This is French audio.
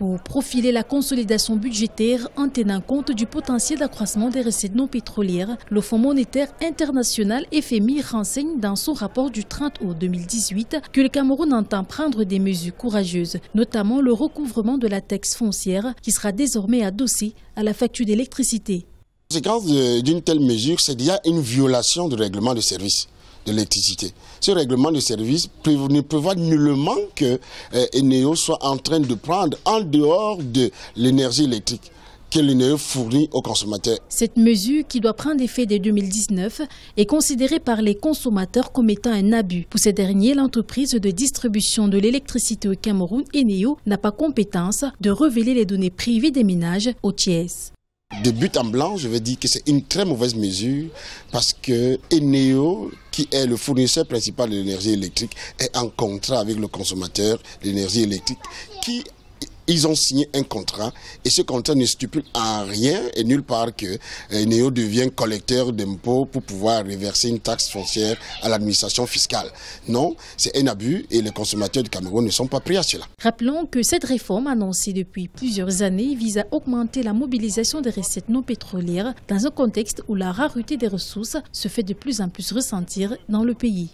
pour profiler la consolidation budgétaire en tenant compte du potentiel d'accroissement des recettes non pétrolières. Le Fonds monétaire international FMI renseigne dans son rapport du 30 août 2018 que le Cameroun entend prendre des mesures courageuses, notamment le recouvrement de la taxe foncière qui sera désormais adossée à la facture d'électricité. La conséquence d'une telle mesure, c'est qu'il y une violation du règlement de service. Ce règlement de service ne prévoit nullement que euh, Eneo soit en train de prendre en dehors de l'énergie électrique que l'Eneo fournit aux consommateurs. Cette mesure, qui doit prendre effet dès 2019, est considérée par les consommateurs comme étant un abus. Pour ces derniers, l'entreprise de distribution de l'électricité au Cameroun, Eneo, n'a pas compétence de révéler les données privées des ménages au TIES de but en blanc, je vais dire que c'est une très mauvaise mesure parce que Eneo, qui est le fournisseur principal de l'énergie électrique, est en contrat avec le consommateur d'énergie électrique qui ils ont signé un contrat et ce contrat ne stipule à rien et nulle part que euh, Néo devient collecteur d'impôts pour pouvoir reverser une taxe foncière à l'administration fiscale. Non, c'est un abus et les consommateurs du Cameroun ne sont pas pris à cela. Rappelons que cette réforme annoncée depuis plusieurs années vise à augmenter la mobilisation des recettes non pétrolières dans un contexte où la rareté des ressources se fait de plus en plus ressentir dans le pays.